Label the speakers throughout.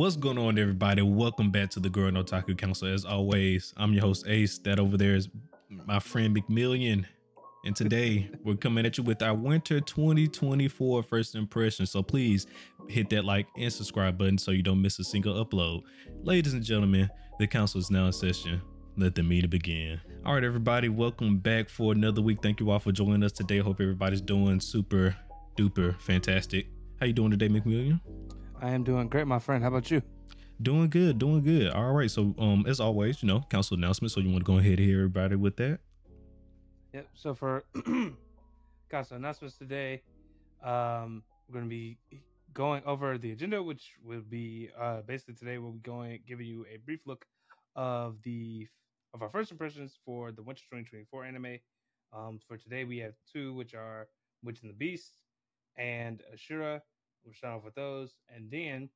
Speaker 1: What's going on, everybody? Welcome back to the Girl No Taku Council. As always, I'm your host Ace. That over there is my friend McMillian. And today we're coming at you with our winter 2024 first impression. So please hit that like and subscribe button so you don't miss a single upload. Ladies and gentlemen, the council is now in session. Let the meeting begin. All right, everybody, welcome back for another week. Thank you all for joining us today. Hope everybody's doing super duper fantastic. How you doing today, McMillian?
Speaker 2: I am doing great, my friend. How about
Speaker 1: you? Doing good, doing good. All right. So, um, as always, you know, council announcement. So you want to go ahead and hear everybody with that?
Speaker 2: Yep. So for council announcements today, um, we're going to be going over the agenda, which will be uh, basically today we'll be going giving you a brief look of the of our first impressions for the Winter 2024 anime. Um, for today we have two, which are Witch and the Beast and Ashura. We'll start off with those, and then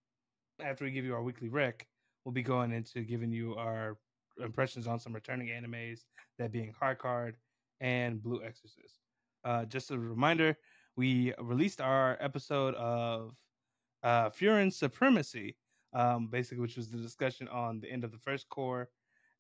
Speaker 2: after we give you our weekly rec, we'll be going into giving you our impressions on some returning animes, that being Hard Card and Blue Exorcist. Uh, just a reminder, we released our episode of uh, Furin Supremacy, um, basically, which was the discussion on the end of the first core.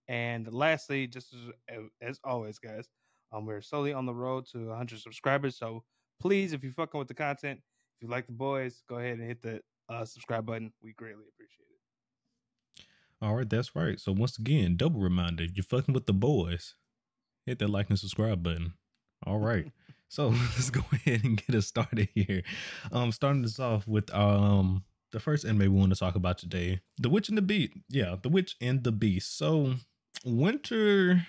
Speaker 2: And lastly, just as, as always, guys, um, we're slowly on the road to 100 subscribers. So please, if you're fucking with the content, if you like the boys, go ahead and hit the uh, subscribe button. We greatly appreciate it.
Speaker 1: All right, that's right. So once again, double reminder: if you're fucking with the boys, hit that like and subscribe button. All right. so let's go ahead and get us started here. Um, starting this off with um the first anime we want to talk about today, The Witch and the Beast. Yeah, The Witch and the Beast. So winter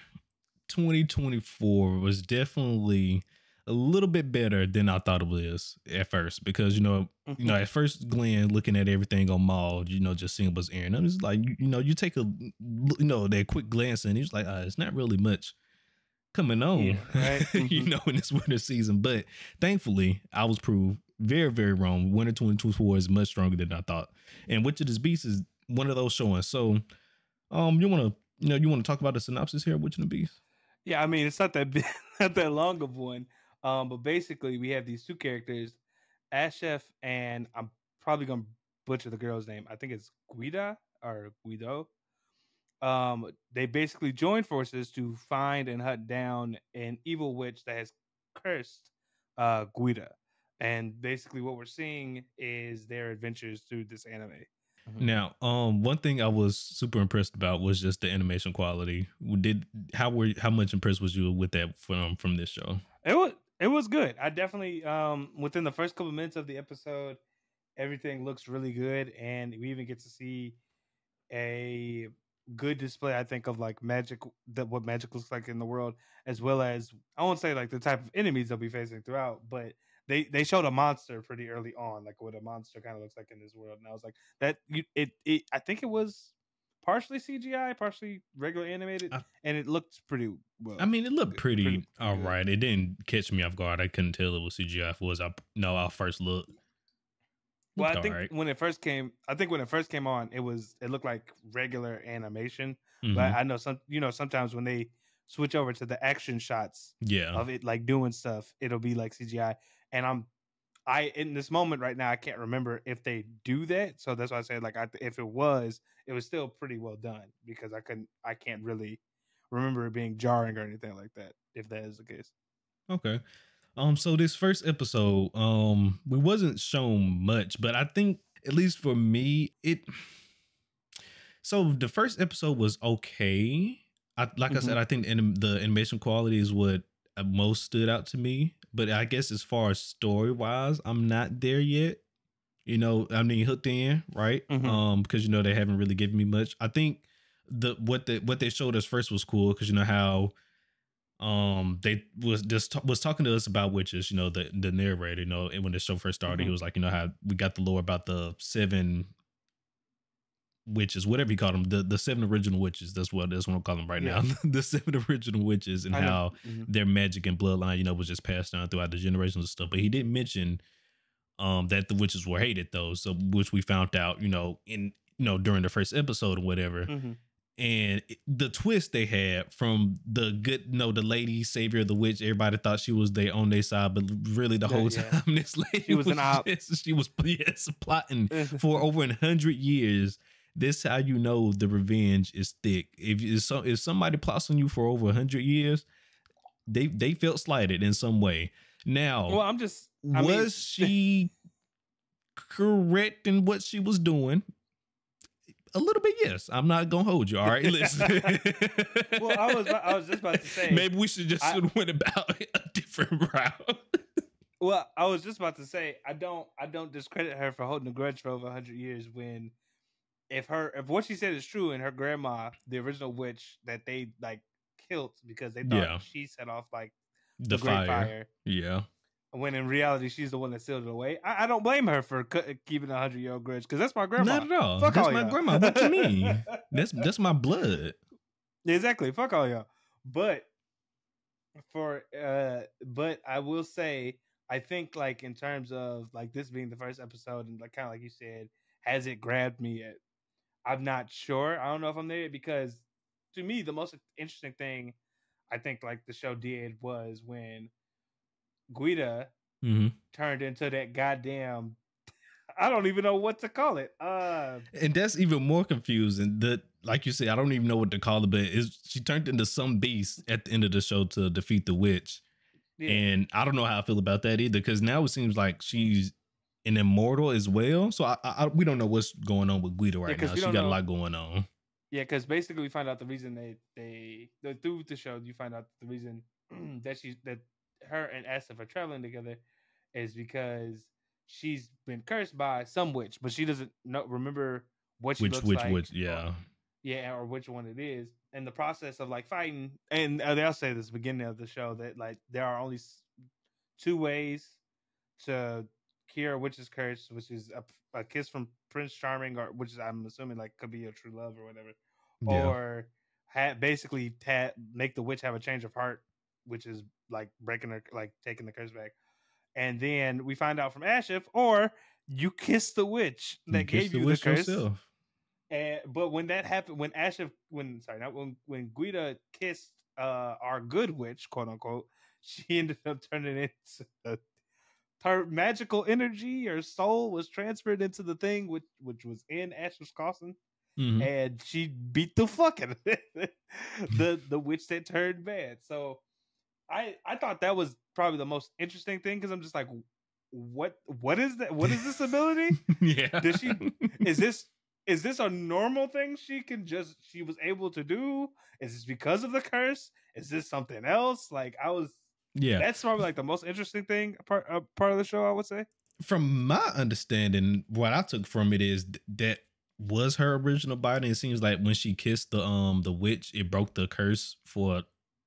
Speaker 1: 2024 was definitely a little bit better than I thought it was at first because you know mm-hmm. you know mm-hmm. at first Glenn looking at everything on Maul you know just seeing what's airing I'm just like you, you, know you take a you know that quick glance and he's like oh, it's not really much coming on yeah, right? mm-hmm. you know in this winter season but thankfully I was proved very very wrong winter 2024 is much stronger than I thought and Witch of the Beast is one of those showings so um you want to you know you want to talk about the synopsis here Witch of the Beast
Speaker 2: yeah I mean it's not that big, not that long of one um, but basically, we have these two characters, Ashef and I'm probably gonna butcher the girl's name. I think it's Guida or Guido. Um, they basically join forces to find and hunt down an evil witch that has cursed uh, Guida. And basically, what we're seeing is their adventures through this anime. Mm-hmm.
Speaker 1: Now, um, one thing I was super impressed about was just the animation quality. Did how were how much impressed was you with that from from this show?
Speaker 2: It was it was good. I definitely um within the first couple minutes of the episode, everything looks really good, and we even get to see a good display. I think of like magic that what magic looks like in the world, as well as I won't say like the type of enemies they'll be facing throughout, but they they showed a monster pretty early on, like what a monster kind of looks like in this world, and I was like that. You, it, it I think it was partially CGI, partially regular animated, I, and it looked pretty well. I
Speaker 1: mean, it looked pretty, pretty good. It didn't catch me off guard. I couldn't tell it was CGI. If it was, I no, I first look. Well, I think right.
Speaker 2: when it first came, I think when it first came on, it was it looked like regular animation. Mm-hmm. But I know some, you know, sometimes when they switch over to the action shots, yeah, of it like doing stuff, it'll be like CGI. And I'm I in this moment right now, I can't remember if they do that. So that's why I said like, I, if it was, it was still pretty well done because I couldn't, I can't really remember it being jarring or anything like that. If that is the case.
Speaker 1: Okay. Um. So this first episode, um, we wasn't shown much, but I think at least for me, it. So the first episode was okay. I, like mm-hmm. I said, mm-hmm. I think the, anim- the animation quality is what uh, most stood out to me. But I guess as far as story wise, I'm not there yet. You know, I mean, hooked in right, mm-hmm. um, because you know they haven't really given me much. I think the what the what they showed us first was cool because you know how um they was just was talking to us about witches you know the the narrator you know and when the show first started mm-hmm. he was like you know how we got the lore about the seven witches, whatever you call them, the, the seven original witches. That's what that's what I'm calling them right yeah. now. the seven original witches and how mm-hmm. their magic and bloodline, you know, was just passed down throughout the generations and stuff. But he didn't mention um that the witches were hated though, so which we found out, you know, in you know during the first episode or whatever. Mm-hmm. And the twist they had from the good, you no, know, the lady savior of the witch. Everybody thought she was there on their side, but really the yeah, whole yeah. time this lady she was, was an op. Just, she was yes plotting for over a hundred years this how you know the revenge is thick. If if, so, if somebody plots on you for over hundred years, they they felt slighted in some way.
Speaker 2: Now, well, I'm just I was
Speaker 1: mean, she correct in what she was doing? A
Speaker 2: little bit, yes.
Speaker 1: I'm not gonna hold you. All right, listen.
Speaker 2: well, I was I was just about to say maybe we should just I, went about a different route. well, I was just about to say I don't I don't discredit her for holding a grudge for over hundred years when if her if what she said is true and her grandma, the original witch that they like killed because they thought yeah. she set off like the, fire. fire. Yeah. When in reality she's the one that sealed it away. I, I don't blame her for keeping a hundred year old grudge because that's my grandma. Not at all. Fuck that's all my y'all. grandma. What you mean? that's that's my blood. Exactly. Fuck all y'all. But for uh but I will say I think like in terms of like this being the first episode and like kind of like you said, has it grabbed me yet? I'm not sure. I don't know if I'm there because to me, the most interesting thing I think like the show did was when Guida mm-hmm. turned into that goddamn I don't even know what to call it. Uh, and that's
Speaker 1: even more confusing. That, like you said, I don't even know what to call it, but is she turned into some beast at the end of the show to defeat the witch. Yeah. And I don't know how I feel about that either, because now it seems like she's an immortal as well. So I, I we don't know what's going on with Guido right yeah, now. She got know. a lot going on.
Speaker 2: Yeah, because basically we find out the reason they they through the show you find out the reason that she that her and Esther are traveling together is because she's been cursed by some witch, but she doesn't know remember which which which like, which yeah or, yeah or which one it is. And the process of like fighting, and they all say this beginning of the show that like there are only two ways to Kira Witch's Curse, which is a, a, kiss from Prince Charming, or which I'm assuming like could be a true love or whatever, yeah. or ha- basically ta- make the witch have a change of heart, which is like breaking her, like taking the curse back, and then we find out from Ashif, or you kiss the witch that you gave the you the curse. Yourself. And eh, but when that happened, when Ashif, when sorry, not when when Guida kissed uh our good witch, quote unquote, she ended up turning into her magical energy her soul was transferred into the thing which which was in Ashes Carson. Mm-hmm. And she beat the fucking the the witch that turned bad. So I I thought that was probably the most interesting thing because I'm just like, what what is that? What is this ability? yeah, does she is this is this a normal thing she can just she was able to do? Is this because of the curse? Is this something else? Like I was yeah, that's probably like the most interesting thing part uh, part of the show. I would say.
Speaker 1: From my understanding, what I took from it is th- that was her original body. It seems like when she kissed the um the witch, it broke the curse for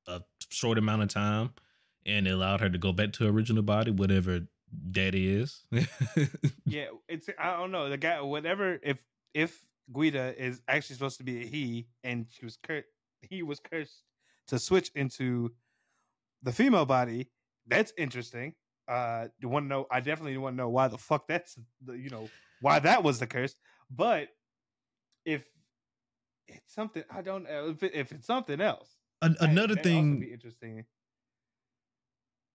Speaker 1: a, short amount of time, and it allowed her to go back to her original body, whatever that is.
Speaker 2: yeah, it's I don't know the guy. Whatever, if if Guida is actually supposed to be a he, and she was cur- he was cursed to switch into the female body, that's interesting. Uh, you want to know? I definitely want to know why the fuck that's the, you know why that was the curse. But if it's something, I don't know if, it, if it's something else. An- another thing be interesting.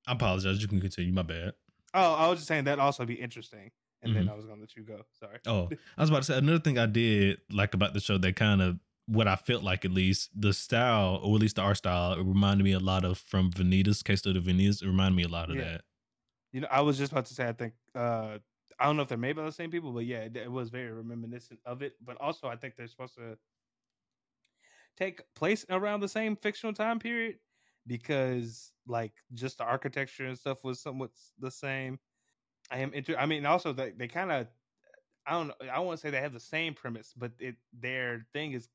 Speaker 1: I apologize. You can continue. My bad.
Speaker 2: Oh, I was just saying that also be interesting. And mm-hmm. then I was gonna let you go. Sorry. Oh,
Speaker 1: I was about to say another thing I did like about the show that kind of what I felt like at least the style, or at least the art style, it reminded me a lot of from Vanita's case de of Vanita's. It reminded me a lot of yeah. that.
Speaker 2: You know, I was just about to say, I think uh, I don't know if they're made by the same people, but yeah, it, it was very reminiscent of it. But also, I think they're supposed to take place around the same fictional time period because, like, just the architecture and stuff was somewhat the same. I am into. I mean, also they, they kind of. I don't. I won't say they have the same premise, but it their thing is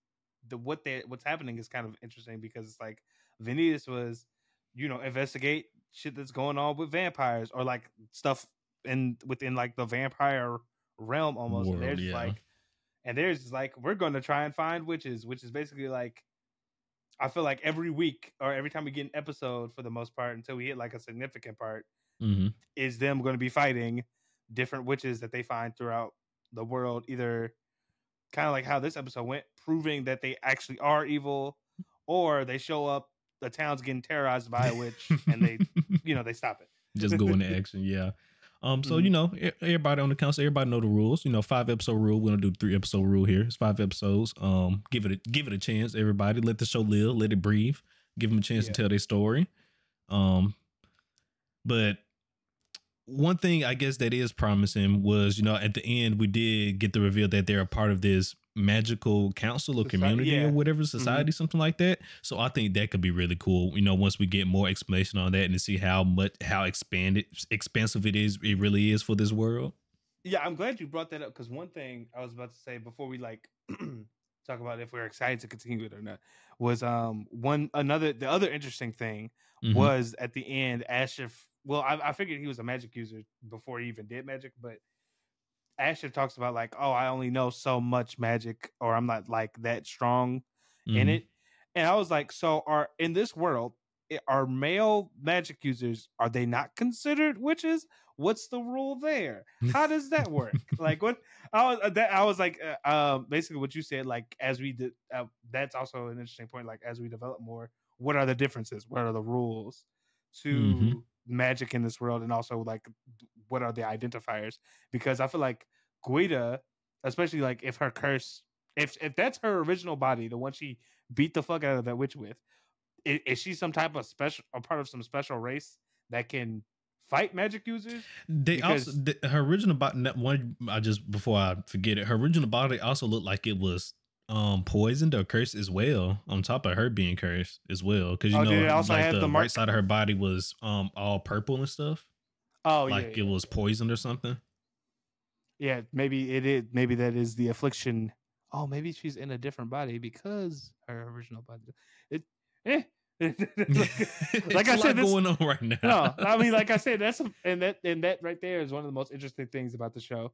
Speaker 2: the what they what's happening is kind of interesting because it's like Venice was, you know, investigate shit that's going on with vampires or like stuff in within like the vampire realm almost. World, and there's yeah. like and there's like we're gonna try and find witches, which is basically like I feel like every week or every time we get an episode for the most part until we hit like a significant part mm-hmm. is them gonna be fighting different witches that they find throughout the world, either kind of like how this episode went, proving that they actually are evil, or they show up, the town's getting terrorized by a witch, and they, you know, they stop it. Just go into action, yeah.
Speaker 1: Um, so mm-hmm. you know, everybody on the council, everybody know the rules. You know, five episode rule. We're gonna do three episode rule here. It's five episodes. Um, give it a, give it a chance, everybody. Let the show live, let it breathe. Give them a chance yeah. to tell their story. Um, but one thing I guess that is promising was, you know, at the end we did get the reveal that they're a part of this magical council or community yeah. or whatever mm-hmm. society, mm -hmm. something like that. So I think that could be really cool. You know, once we get more explanation on that and see how much how expanded expansive it is, it
Speaker 2: really is for this world. Yeah, I'm glad you brought that up because one thing I was about to say before we like talk about if we're excited to continue it or not was um one another the other interesting thing mm -hmm. was at the end Asher well, I, I figured he was a magic user before he even did magic, but Asher talks about like, oh, I only know so much magic, or I'm not like that strong mm-hmm. in it. And I was like, so are in this world are male magic users are they not considered witches? What's the rule there? How does that work? like what I was uh, that I was like, uh, uh, basically what you said. Like as we did, uh, that's also an interesting point. Like as we develop more, what are the differences? What are the rules to mm-hmm magic in this world and also like what are the identifiers because i feel like guida especially like if her curse if if that's her original body the one she beat the fuck out of that witch with is, is she some type of special a part of some special race that can fight magic users they because also
Speaker 1: the, her original body one i just before i forget it her original body also looked like it was um poisoned or cursed as well. On top of her being cursed as well, because you oh, know, dude, also like had the, the mark- right side of her body was um all purple and stuff. Oh, like yeah, it yeah. was poisoned or something.
Speaker 2: Yeah, maybe it is. Maybe that is the affliction. Oh, maybe she's in a different body because her original body. It, eh. like, I said, this, going on right now. no, I mean, like I said, that's and that and that right there is one of the most interesting things about the show.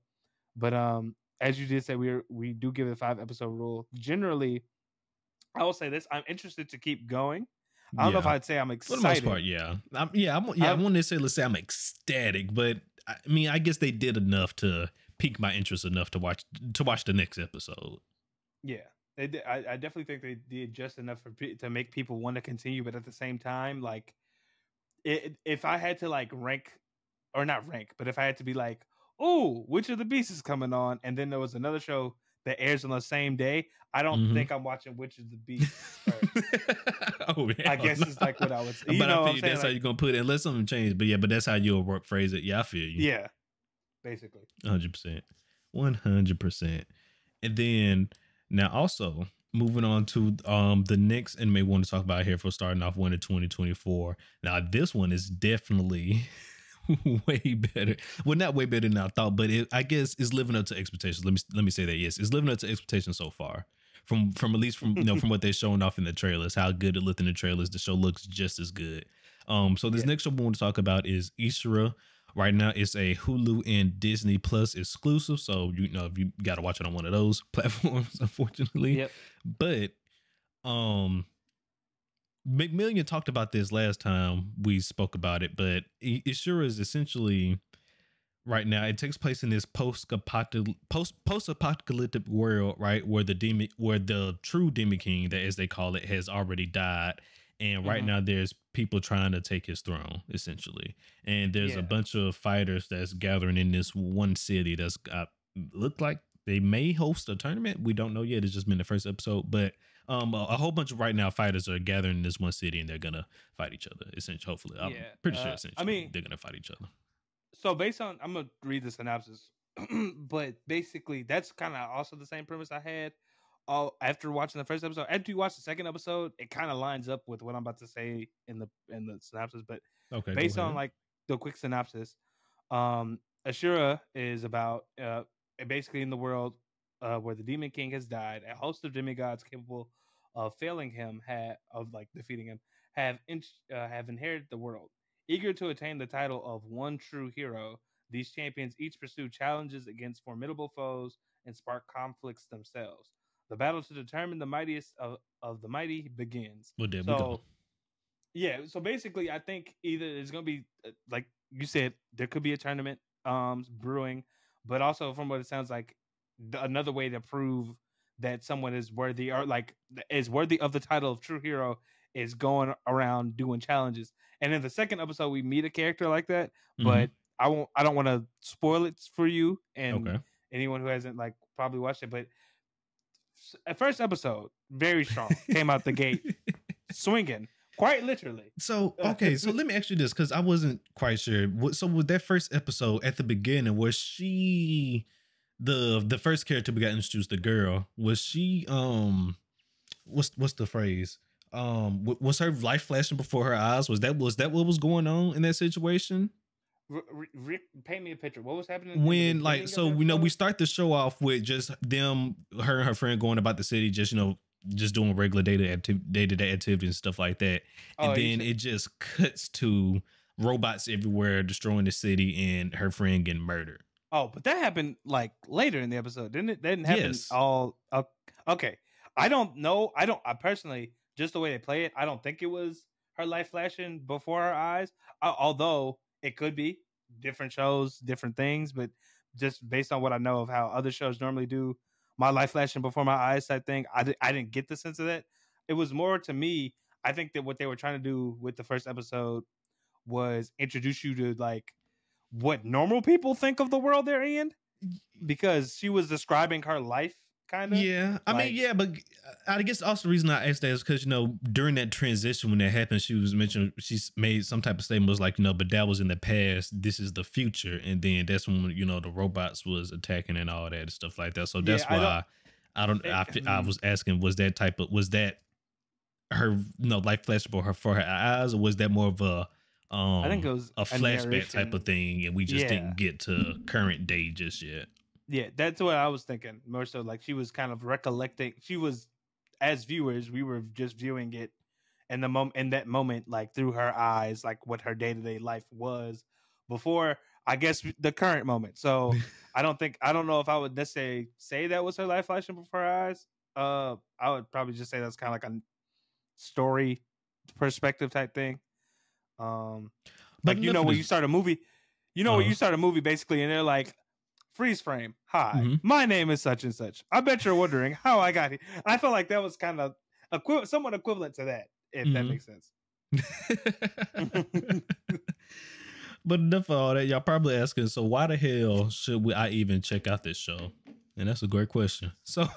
Speaker 2: But um, as you did say, we are, we do give it a five episode rule. Generally, I will say this: I'm interested to keep going. I don't yeah. know if I'd say I'm excited. For the most part,
Speaker 1: yeah, I'm, yeah, I'm, yeah. I'm, I wouldn't necessarily say I'm ecstatic, but I mean, I guess they did enough to pique my interest enough to watch to watch the next episode.
Speaker 2: Yeah, they did. I, I definitely think they did just enough for, to make people want to continue, but at the same time, like, it, if I had to like rank or not rank, but if I had to be like, "Ooh, Witch of the Beast is coming on," and then there was another show that airs on the same day. I don't mm-hmm. think I'm watching Witch of the Beast. oh, yeah, I guess it's like what I was. You but know I feel you that's like, how
Speaker 1: you're gonna put it, unless something changes. But yeah, but that's how you'll work phrase it. Yeah, I feel you.
Speaker 2: Yeah, basically.
Speaker 1: Hundred percent, one hundred percent. And then now also moving on to um the next anime we want to talk about here for starting off winter 2024. Now this one is definitely way better. Well, not way better than I thought, but it, I guess it's living up to expectations. Let me let me say that. Yes, it's living up to expectations so far. From from at least from you know from what they're showing off in the trailers, how good it looked in the trailers. The show looks just as good. Um, so this yeah. next one we want to talk about is Isra. Right now, it's a Hulu and Disney Plus exclusive. So you know if you got to watch it on one of those platforms, unfortunately. Yep. But um, McMillian talked about this last time we spoke about it, but it, sure is essentially right now. It takes place in this post-apocalyptic, post apocalyptic world, right, where the demon, where the true demi king, that as they call it, has already died, and right mm-hmm. now there's people trying to take his throne, essentially, and there's yeah. a bunch of fighters that's gathering in this one city that's got looked like they may host a tournament. We don't know yet. It's just been the first episode, but um, a, a, whole bunch of right now fighters are gathering in this one city and they're gonna fight each other. Essentially, hopefully, I'm pretty sure. essentially, uh, I mean, they're gonna fight each other.
Speaker 2: So based on, I'm gonna read the synopsis, but basically, that's kind of also the same premise I had. All after watching the first episode, after you watch the second episode, it kind of lines up with what I'm about to say in the in the synopsis. But okay, based on like the quick synopsis, um, Ashura is about uh, basically in the world uh, where the demon king has died, a host of demigods capable of failing him, ha- of like defeating him, have in- uh, have inherited the world. Eager to attain the title of one true hero, these champions each pursue challenges against formidable foes and spark conflicts themselves. The battle to determine the mightiest of, of the mighty begins. Well, there so, we go. Yeah, so basically, I think either it's going to be uh, like you said, there could be a tournament um brewing, but also from what it sounds like, the, another way to prove that someone is worthy or like is worthy of the title of true hero is going around doing challenges. And in the second episode, we meet a character like that, mm-hmm. but I won't. I don't want to spoil it for you and okay. anyone who hasn't like probably watched it. But first episode, very strong, came out the gate swinging. Quite literally.
Speaker 1: So okay, so let me ask you this because I wasn't quite sure. So with that first episode at the beginning, was she the the first character we got introduced, the girl, was she um what's what's the phrase? Um was her life flashing before her eyes? Was that was that what was going on in that situation?
Speaker 2: R- Rick, paint me a picture. What was happening when,
Speaker 1: like, so you know, we start the show off with just them, her and her friend going about the city, just you know, just doing regular day to day to day activity and stuff like that. And oh, then it just cuts to robots everywhere destroying the city and her friend getting
Speaker 2: murdered. Oh, but that happened like later in the episode, didn't it? That didn't happen yes. all. Okay, I don't know. I don't. I personally, just the way they play it, I don't think it was her life flashing before her eyes. although it could be different shows, different things, but just based on what I know of how other shows normally do, my life flashing before my eyes type thing, I I didn't get the sense of that. It was more to me. I think that what they were trying to do with the first episode was introduce you to like what normal people think of the world they're in because she was describing her life kind of yeah i like, mean yeah but uh,
Speaker 1: i guess also the reason i asked that is because you know during that transition when that happened she was mentioned she made some type of statement was like you know but that was in the past this is the future and then that's when you know the robots was attacking and all that and stuff like that so that's yeah, why i don't, I, don't I, I, was asking was that type of was that her you know life flashable her for her eyes or was that more of a um I think um, it was a flashback type of thing and we just yeah. didn't get to current day just yet.
Speaker 2: Yeah, that's what I was thinking. More so like she was kind of recollecting she was as viewers, we were just viewing it in the moment in that moment, like through her eyes, like what her day to day life was before I guess the current moment. So I don't think I don't know if I would necessarily say that was her life flashing before her eyes. Uh, I would probably just say that's kind of like a story perspective type thing. Um, like you know when you start a movie, you know uh-huh. when you uh-huh. start a movie basically, and they're like, freeze frame. Hi, mm-hmm. my name is such and such. I bet you're wondering how I got here. I felt like that was kind of equi- somewhat equivalent to that, if mm-hmm. that makes sense.
Speaker 1: but enough of all that. Y'all probably asking, so why the hell should we? I even check out this show? And that's a great question. So,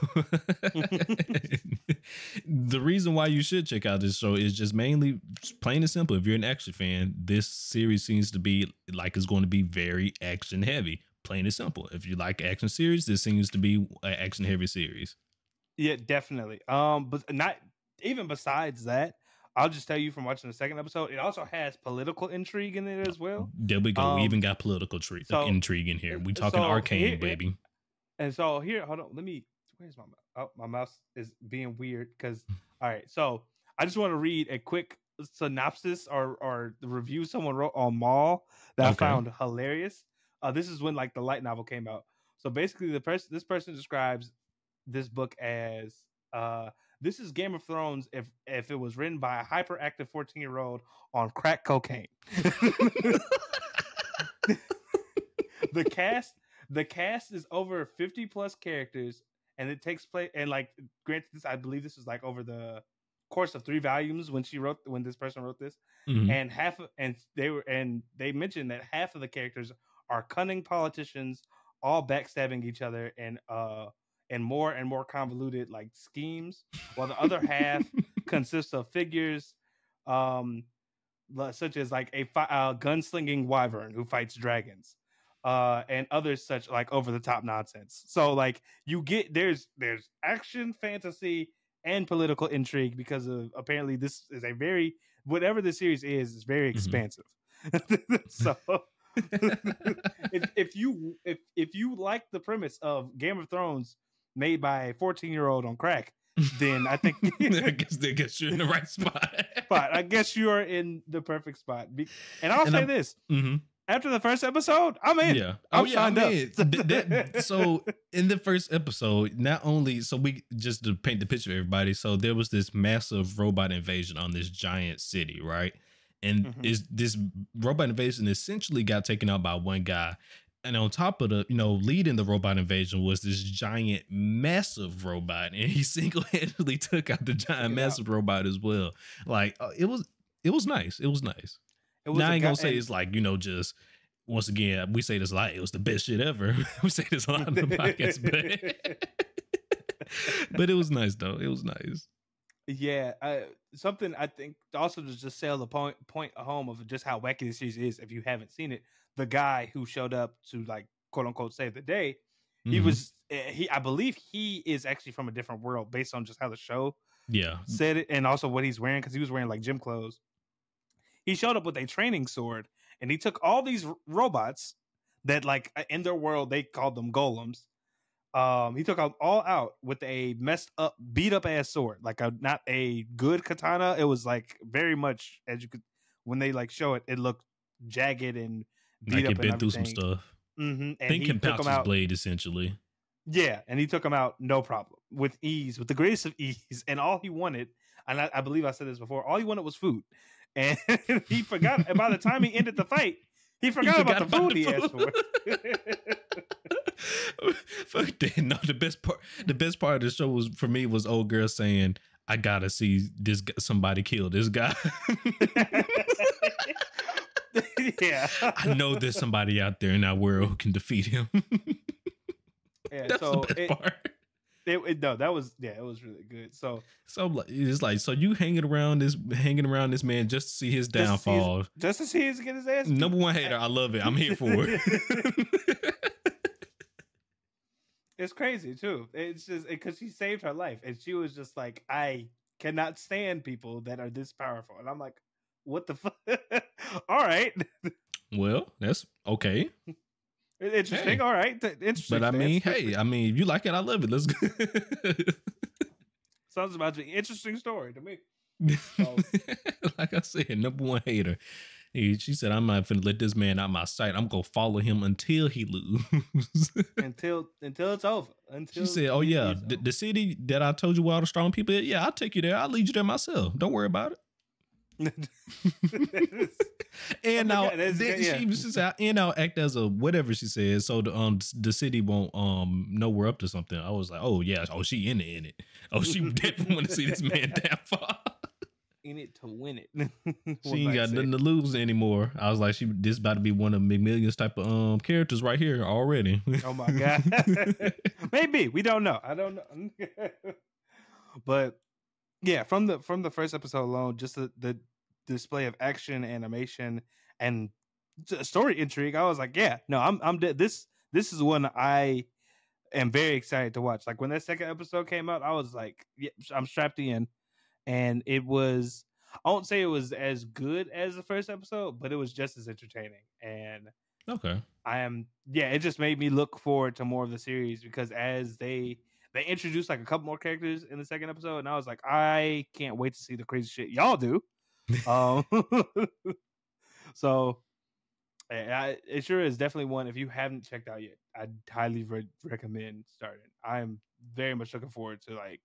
Speaker 1: the reason why you should check out this show is just mainly plain and simple. If you're an action fan, this series seems to be like it's going to be very action heavy. Plain and simple. If you like action series, this seems to be an action heavy series.
Speaker 2: Yeah, definitely. Um, but not even besides that, I'll just tell you from watching the second episode, it also has political intrigue in it as well.
Speaker 1: There we go. Um, we even got political tri- so, intrigue
Speaker 2: in here. We uh, talking so arcane, here, baby. And so here, hold on. Let me. Where's my oh, my mouse is being weird because. All right, so I just want to read a quick synopsis or or the review someone wrote on Mall that okay. I found hilarious. Uh, this is when like the light novel came out. So basically, the person this person describes this book as uh, this is Game of Thrones if if it was written by a hyperactive fourteen year old on crack cocaine. the cast the cast is over 50 plus characters, and it takes place. And like, granted, this I believe this was like over the course of three volumes when she wrote when this person wrote this, mm-hmm. and half and they were and they mentioned that half of the characters are cunning politicians, all backstabbing each other, and uh and more and more convoluted like schemes, while the other half consists of figures, um, such as like a fi- uh, gunslinging wyvern who fights dragons, uh, and other such like over the top nonsense. So like you get there's there's action, fantasy, and political intrigue because of apparently this is a very whatever the series is is very mm-hmm. expansive. Mm-hmm. so if, if you if if you like the premise of Game of Thrones made by a 14 year old on crack, then I think I guess they gets you in the right spot. But I guess you are in the perfect spot. And I'll and say I'm, this: mm-hmm after the first episode, I'm in. Yeah. I'm oh, yeah, signed I'm in. up. that, so
Speaker 1: in the first episode, not only so we just to paint the picture of everybody, so there was this massive robot invasion on this giant city, right? And mm-hmm. is this robot invasion essentially got taken out by one guy. And on top of the, you know, leading the robot invasion was this giant, massive robot, and he single-handedly took out the giant, yeah. massive robot as well. Like uh, it was, it was nice. It was nice
Speaker 2: was now I ain't guy, gonna say it's
Speaker 1: like you know just once again we say this a lot. It was the best shit ever. we say this a lot in the podcast,
Speaker 2: but
Speaker 1: but it was nice though. It was nice.
Speaker 2: Yeah, I, something I think also to just sell the point point home of just how wacky this series is. If you haven't seen it, the guy who showed up to like quote unquote save the day, mm-hmm. he was eh, he I believe he is actually from a different world based on just how the show yeah said it and also what he's wearing because he was wearing like gym clothes he showed up with a training sword and he took all these robots that like uh, in their world they called them golems. Um, he took them all out with a messed up, beat up ass sword, like a not a good katana. It was like very much as you could when they like show it, it looked jagged and beat like up. been through some stuff. Mm-hmm. And Think he took him out.
Speaker 1: blade essentially.
Speaker 2: Yeah, and he took him out no problem with ease, with the greatest of ease, and all he wanted. And I, I believe I said this before. All he wanted was food and he forgot. and by the time he ended the fight, he forgot, he forgot about, about, the about food he asked for. Fuck that. No,
Speaker 1: the best part, the best part of the show was for me was old girl saying, "I gotta see this somebody kill this guy."
Speaker 2: yeah, I know there's
Speaker 1: somebody out there in our world who can defeat him.
Speaker 2: Yeah, That's so the best it, part it, it, no, that was yeah, it was really good. So
Speaker 1: so it's like so you hanging around this hanging around this man just to see his downfall,
Speaker 2: just to see, his, just to see his get his ass.
Speaker 1: Number one hater, I love it. I'm here for it.
Speaker 2: it's crazy too. It's just because she saved her life, and she was just like, I cannot stand people that are this powerful, and I'm like, what the fuck? All right.
Speaker 1: Well, that's okay.
Speaker 2: Interesting. Hey. All right. Interesting. But I mean, hey,
Speaker 1: I mean, if you like it, I love it. Let's go.
Speaker 2: Sounds about to be interesting story to me. So.
Speaker 1: like I said, number one hater. She said, "I'm not gonna let this man out my sight. I'm gonna follow him until he loses.
Speaker 2: until until it's over. Until she said, "Oh yeah,
Speaker 1: the, the, city that I told you where all the strong people. yeah, I'll take you there. I'll lead you there myself. Don't worry about it." and oh now that, yeah. she just out and now act as a whatever she says, so the um the city won't um know we're up to something. I was like, oh yeah, oh she in it, in it. Oh she definitely want to see this man downfall.
Speaker 2: in it to win it. she ain't got nothing
Speaker 1: to lose anymore. I was like, she this about to be one of McMillions type of um characters right here
Speaker 2: already. oh my god, maybe we don't know. I don't know, but yeah from the from the first episode alone just the, the display of action animation and uh, story intrigue i was like yeah no i'm i'm de- this this is one i am very excited to watch like when that second episode came out i was like yeah, i'm strapped in and it was i won't say it was as good as the first episode but it was just as entertaining and okay i am yeah it just made me look forward to more of the series because as they they introduced like a couple more characters in the second episode, and I was like, I can't wait to see the crazy shit y'all do. um, so I, it sure is definitely one if you haven't checked out yet. I highly re- recommend starting. I'm very much looking forward to like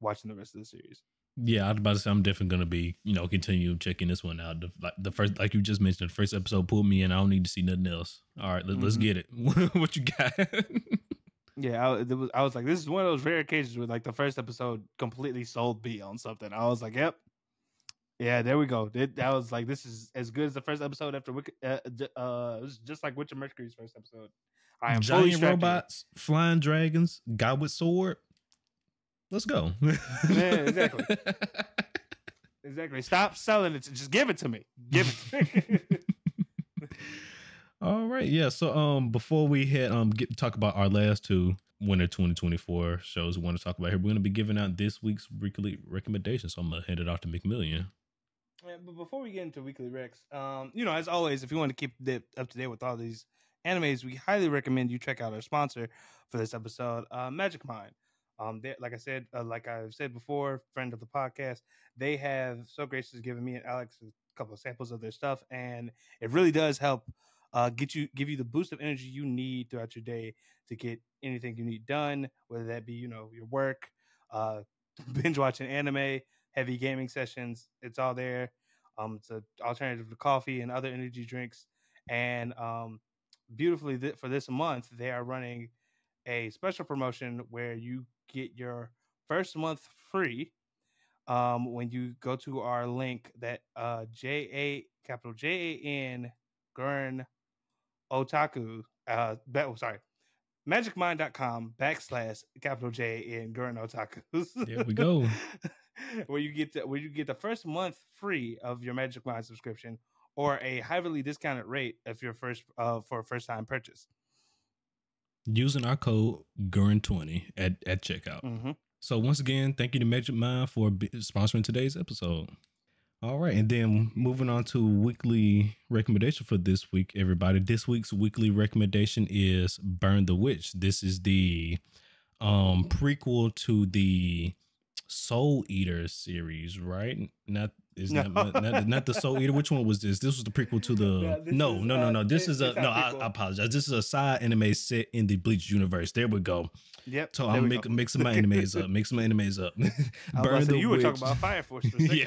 Speaker 2: watching the rest of the series.
Speaker 1: Yeah, I about to say I'm definitely gonna be, you know, continue checking this one out. The, like the first, like you just mentioned, the first episode pulled me in. I don't need to see nothing else. All right, let, us mm-hmm. get it.
Speaker 2: what you got? Yeah, I was, I, was like, this is one of those rare occasions where like the first episode completely sold me on something. I was like, yep, yeah, there we go. It, was like, this is as good as the first episode after Wicked. Uh, uh, it was just like Witcher Mercury's first episode. I am giant robots,
Speaker 1: flying dragons, guy with sword. Let's go. yeah, exactly.
Speaker 2: exactly. Stop selling it. Just give it to me. Give it. To me.
Speaker 1: All right, yeah. So um, before we head um get talk about our last two winter 2024 shows we want to talk about here, we're gonna be giving out this week's weekly recommendations. So I'm gonna hand it off to McMillian.
Speaker 2: Yeah, but before we get into weekly recs, um, you know, as always, if you want to keep up to date with all these animes, we highly recommend you check out our sponsor for this episode, uh, Magic Mind. Um, they, like I said, uh, like I've said before, friend of the podcast, they have so graciously given me and Alex a couple of samples of their stuff, and it really does help uh, get you give you the boost of energy you need throughout your day to get anything you need done, whether that be you know your work, uh, binge watching anime, heavy gaming sessions. It's all there. Um, it's an alternative to coffee and other energy drinks. And um, beautifully th- for this month, they are running a special promotion where you get your first month free um, when you go to our link that uh, J A capital J A N Gurn otaku, uh, be, oh, sorry, magicmind.com backslash capital J in Gurren Otaku. there we go. where you get the, where you get the first month free of your Magic Mind subscription or a heavily discounted rate if your first uh, for a first time purchase.
Speaker 1: Using our code Gurren20 at, at checkout. Mm-hmm. So once again, thank you to Magic Mind for sponsoring today's episode. All right, and then moving on to weekly recommendation for this week, everybody. This week's weekly recommendation is Burn the Witch. This is the um prequel to the Soul Eater series, right?
Speaker 2: Not is no. not, not, not the Soul Eater. Which
Speaker 1: one was this? This was the prequel to the no no, is, no no uh, no. This, this is a no. I, I, apologize. This is a side anime set in the Bleach universe. There we go. Yep. So I'm mix, mixing my animes up. Mixing my animes up. Burn the you witch. were talking about Fire Force. yeah.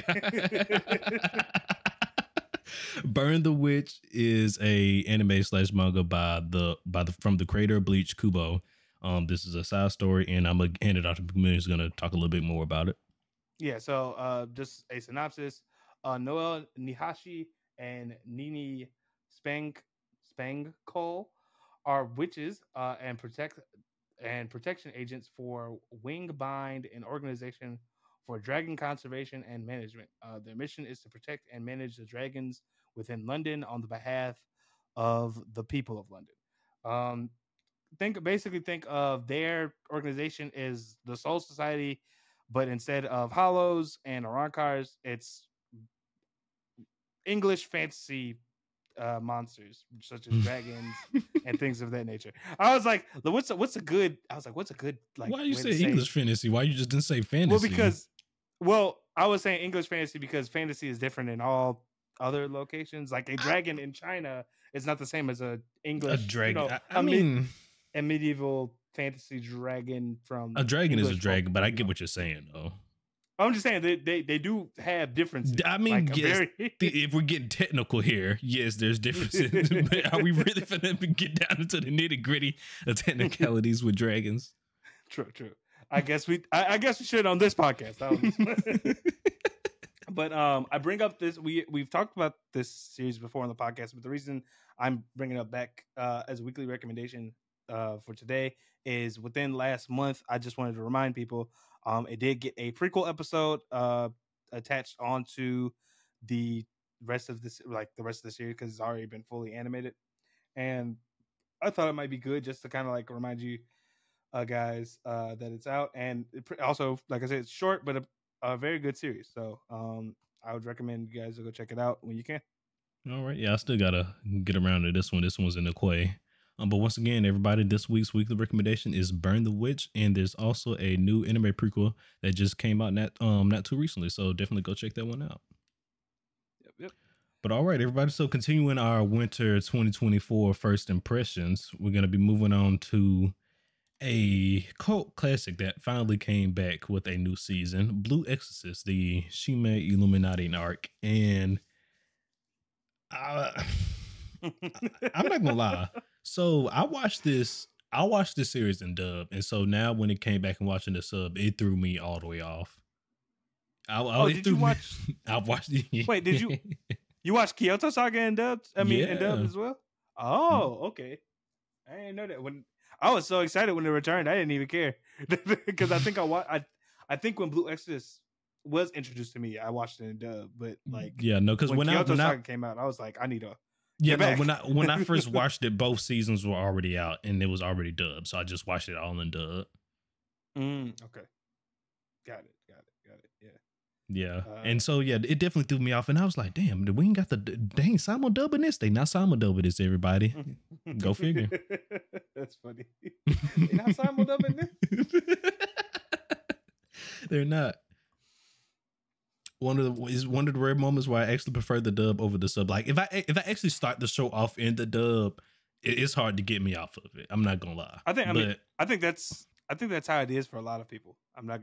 Speaker 1: Burn the Witch is a anime slash manga by the by the from the creator of Bleach Kubo um, this is a side story, and I'm gonna hand it off to McMillan. Who's gonna talk a little bit more about it.
Speaker 2: Yeah. So uh, just a synopsis: uh, Noel Nihashi and Nini Spank Spangkol are witches uh, and protect and protection agents for Wingbind, an organization for dragon conservation and management. Uh, their mission is to protect and manage the dragons within London on the behalf of the people of London. Um, think basically think of their organization is the Soul Society, but instead of Hollows and Arancars, it's English fantasy uh, monsters such as dragons and things of that nature. I was like, what's a, what's a good? I was like, what's a good like? Why you say English
Speaker 1: say? fantasy? Why you just didn't say fantasy? Well, because
Speaker 2: well, I was saying English fantasy because fantasy is different in all other locations. Like a dragon in China is not the same as a English a dragon. You know, I, I mean, a medieval fantasy dragon from a dragon English is a
Speaker 1: dragon, but I get what you're saying though.
Speaker 2: I'm just saying they they, they do have differences. I mean, like yes, very...
Speaker 1: if we're getting technical here, yes, there's differences. but are we really
Speaker 2: going to get down into the
Speaker 1: nitty gritty of technicalities with dragons?
Speaker 2: True, true. I guess we I, I guess we should on this podcast. but um, I bring up this we we've talked about this series before on the podcast, but the reason I'm bringing it up back uh, as a weekly recommendation uh, for today is within last month. I just wanted to remind people um, it did get a prequel episode uh, attached onto the rest of this, like the rest of the series, because it's already been fully animated. And I thought it might be good just to kind of like remind you uh, guys uh, that it's out. And it pre- also, like I said, it's short, but a, a very good series. So um, I would recommend you guys to go check it out when you can.
Speaker 1: All right. Yeah, I still got to get around to this one. This one's in the quay. Um, but once again, everybody, this week's weekly recommendation is Burn the Witch, and there's also a new anime prequel that just came out not um not too recently. So definitely go check that one out. Yep, yep. But all right, everybody. So continuing our winter 2024 first impressions, we're gonna be moving on to a cult classic that finally came back with a new season, Blue Exorcist, the Shima Illuminati arc, and
Speaker 2: uh,
Speaker 1: I'm not gonna lie. So I watched this. I watched this series in dub, and so now when it came back and watching the sub, it threw me all the way off. I, oh, I, did you watch? Me, I watched. Wait, did you?
Speaker 2: You watched Kyoto Saga in dub? I mean, yeah. in dub as well. Mm-hmm. Oh, okay. I didn't know that. When I was so excited when it returned, I didn't even care because I think I watched. I, I think when Blue Exodus was introduced to me, I watched it in dub. But mm, like,
Speaker 1: yeah, no, because when, when Kyoto I, when Saga I,
Speaker 2: came out, I was like, I need a yeah, no, when I when I first
Speaker 1: watched it, both seasons were already out and it was already dubbed. So I just watched it all in dub.
Speaker 2: Mm, okay. Got it. Got it. Got it. Yeah.
Speaker 1: Yeah. Uh, and so yeah, it definitely threw me off. And I was like, damn, we ain't got the dang Simon dubbing this. They not Simon dubbing this, everybody. Go figure.
Speaker 2: That's funny. they not Simon dubbing this.
Speaker 1: They're not one of the is one of the rare moments where I actually prefer the dub over the sub. Like if I if I actually start the show off in the dub, it, it's hard to get me off of it. I'm not gonna lie. I think I mean
Speaker 2: I think that's I think that's how it is for a lot of people. I'm not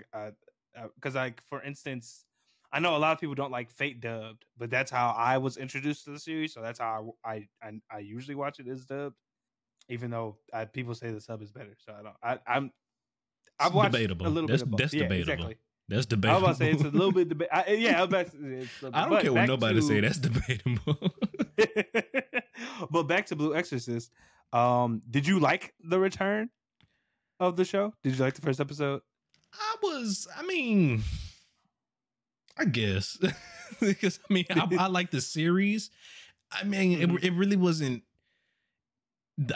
Speaker 2: because like for instance, I know a lot of people don't like Fate dubbed, but that's how I was introduced to the series, so that's how I I, I, I usually watch it is dubbed. Even though I, uh, people say the sub is better, so I don't. I, I'm I've watched debatable. a little that's, bit. Of both. That's yeah, debatable. Exactly. That's debatable. I was about to say it's a little bit debatable. Yeah, I, about to say, a, I don't care what nobody to, say. That's debatable. but back to Blue Exorcist. Um, did you like the return of the show? Did you like the first episode? I was. I mean,
Speaker 1: I guess because I mean I, I like the series. I mean, it, mm-hmm. it really wasn't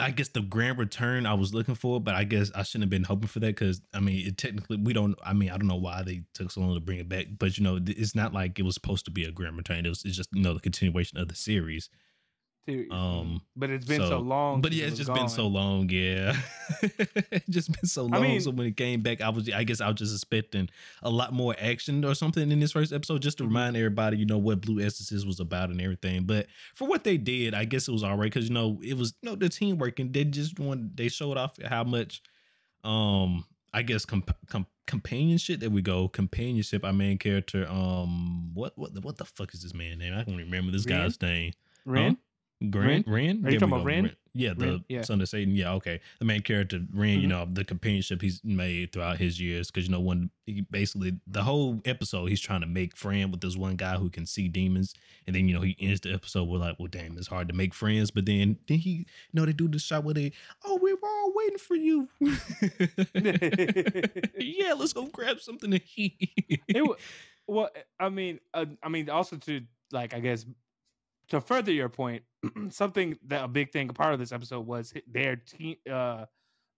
Speaker 1: I guess the grand return I was looking for, but I guess I shouldn't have been hoping for that because I mean, it technically we don't. I mean, I don't know why they took so long to bring it back, but you know, it's not like it was supposed to be a grand return. It was it's just you know the continuation of the series um, but it's been so, so long. But yeah, it's just gone. been so long. Yeah, it just been so long. I mean, so when it came back, I was, I guess, I was just expecting a lot more action or something in this first episode, just to mm-hmm. remind everybody, you know, what Blue Essences was about and everything. But for what they did, I guess it was all right because you know it was you know the teamwork and they just want they showed off how much, um, I guess comp- com- companionship. There we go. Companionship. Our main character. Um, what what the, what the fuck is this man name? I can't remember this guy's name. Ren. Grant? Ren? Are you yeah, talking about Rand? Yeah, the Yeah. son of Satan. Yeah, okay. The main character, Ren, mm-hmm. you know, the companionship he's made throughout his years. Cause, you know, when he basically the whole episode, he's trying to make friends with this one guy who can see demons. And then, you know, he ends the episode with, like, well, damn, it's hard to make friends. But then, then he, you know, they do the shot where they, oh, we were all waiting for you.
Speaker 2: yeah, let's go grab something to eat. it, well, I mean, uh, I mean, also to, like, I guess, to further your point, something that a big thing, part of this episode was their team, uh,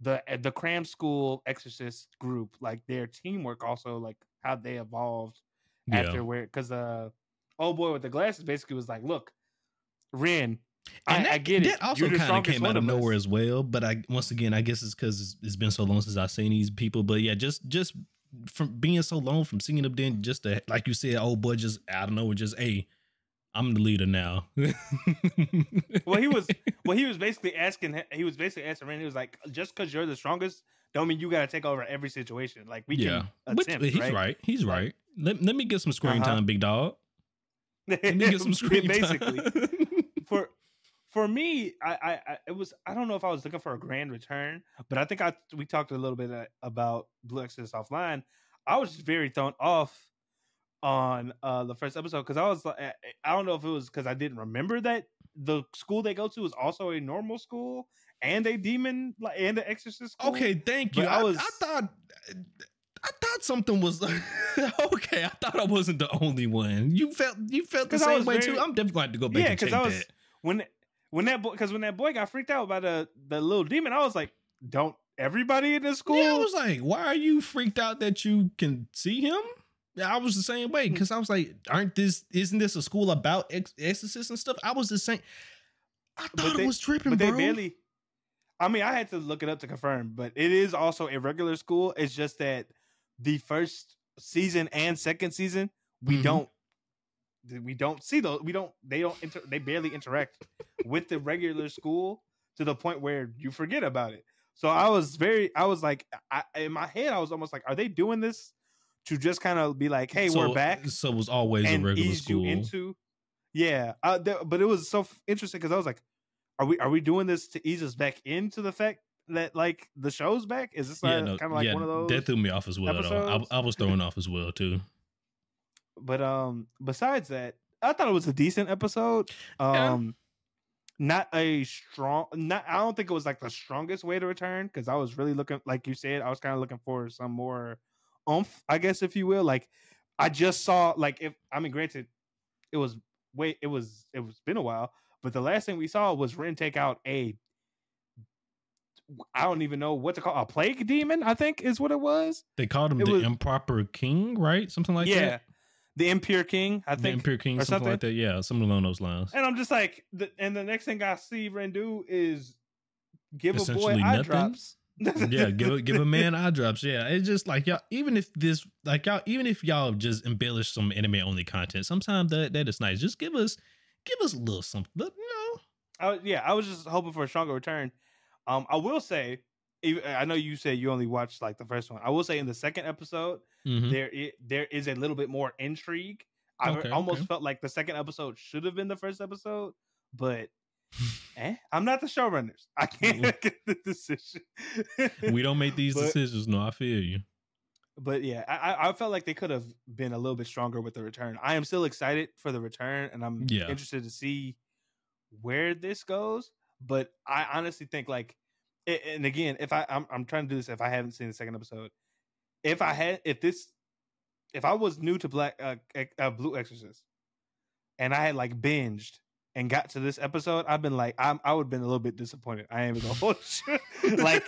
Speaker 2: the eh, the cram school exorcist group, like their teamwork, also like how they evolved yeah. after where because uh, old boy with the glasses basically was like, look, Ren, and I, that, I get that it. also kind of came out of, nowhere
Speaker 1: as well. But I once again, I guess it's because it's, it's been so long since I've seen these people. But yeah, just just from being so long from seeing them, then just to, like you said, old boy, just I don't know, just a hey, I'm the leader now.
Speaker 2: well, he was. Well, he was basically asking. He was basically asking Randy. He was like, just because you're the strongest, don't mean you got to take over every situation. Like we yeah. can attempt. he's right? right.
Speaker 1: He's right. Let, let me get some screen uh-huh. time, big dog.
Speaker 2: Let me get some screen basically. for for me, I, I, I it was I don't know if I was looking for a grand return, but I think I we talked a little bit uh, about Blue Exodus offline. I was just very thrown off on uh the first episode because I was like, eh, eh, I don't know if it was because I didn't remember that the school they go to is also a normal school and a demon like and an exorcist. School. Okay, thank you. I, I, was, I thought. I thought something was okay. I thought I wasn't the only one. You felt you felt the same way very, too. I'm definitely going to go back. Yeah, because I was that. when when that boy because when that boy got freaked out by the the little demon, I was like, don't everybody in the school? Yeah, I was like, why are you freaked out that you can
Speaker 1: see him? I was the same way because mm. I was like, aren't this isn't this a school about ex-
Speaker 2: exorcists and stuff? I was the same. I thought they, it was tripping, but bro. They barely, I mean, I had to look it up to confirm, but it is also a regular school. It's just that the first season and second season we mm-hmm. don't we don't see those we don't they don't inter, they barely interact with the regular school to the point where you forget about it so i was very i was like I, in my head i was almost like are they doing this to just kind of be like, "Hey, so, we're uh, back."
Speaker 1: So it was always a regular school. into,
Speaker 2: yeah, uh, th- but it was so f- interesting because I was like, "Are we are we doing this to ease us back into the fact that like the show's back? Is this yeah, no, kind of like yeah, one of those that threw me off as well? I,
Speaker 1: I, was thrown off as well too.
Speaker 2: But um, besides that, I thought it was a decent episode. Um, yeah. not a strong, not I don't think it was like the strongest way to return because I was really looking, like you said, I was kind of looking for some more umph, I guess, if you will. Like I just saw, like if I mean, granted, it was wait, it was it was been a while, but the last thing we saw was Ren take out a I don't even know what to call a plague demon. I think is what it was.
Speaker 1: They called him it the was, improper king, right? Something like yeah, that. Yeah,
Speaker 2: the empire king. I the think impure king, something, something, like
Speaker 1: that. Yeah, something along those lines.
Speaker 2: And I'm just like, the, and the next thing I see Ren do is give a boy eye nothing? drops. yeah, give give a man
Speaker 1: eye drops. Yeah, it's just like y'all. Even if this, like y'all, even if y'all just embellish some anime only content, sometimes that that is nice. Just give us, give us a little something. You know.
Speaker 2: I, yeah, I was just hoping for a stronger return. Um, I will say, I know you said you only watched like the first one. I will say in the second episode, mm-hmm. there is, there is a little bit more intrigue. I okay, almost okay. felt like the second episode should have been the first episode, but eh, I'm not the showrunners. I can't get the decision. we don't make these but,
Speaker 1: decisions. No, I feel you.
Speaker 2: But yeah, I, I felt like they could have been a little bit stronger with the return. I am still excited for the return, and I'm yeah. interested to see where this goes. But I honestly think like, and again, if I I'm, I'm trying to do this, if I haven't seen the second episode, if I had if this if I was new to Black uh, uh, Blue Exorcist, and I had like binged and got to this episode, I've been like, I'm, I would have been a little bit disappointed. I ain't even gonna hold you. like,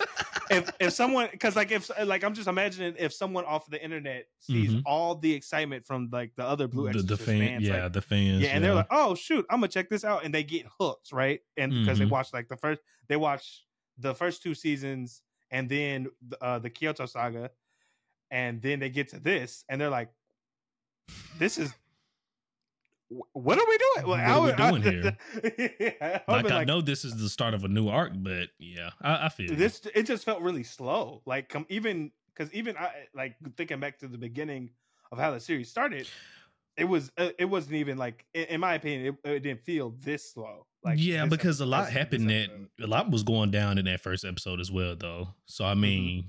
Speaker 2: if if someone, because like if like I'm just imagining if someone off the internet sees mm-hmm. all the excitement from like the other Blue the, the fan, fans, yeah,
Speaker 1: like, the fans, yeah, and yeah. they're like,
Speaker 2: oh shoot, I'm gonna check this out, and they get hooked, right? And because mm-hmm. they watch like the first, they watch the first two seasons, and then uh, the Kyoto Saga, and then they get to this, and they're like, this is what are we doing? Like, what are we doing I, here? yeah, like, I know
Speaker 1: this is the start of a new arc, but yeah, I, I feel this.
Speaker 2: You. It just felt really slow. Like, come even because even I like thinking back to the beginning of how the series started, it was uh, it wasn't even like in, in my opinion, it, it, didn't feel this slow.
Speaker 1: Like, yeah, because a lot happened. That a lot was going down in that first episode as well, though. So I mm-hmm. mean. Mm-hmm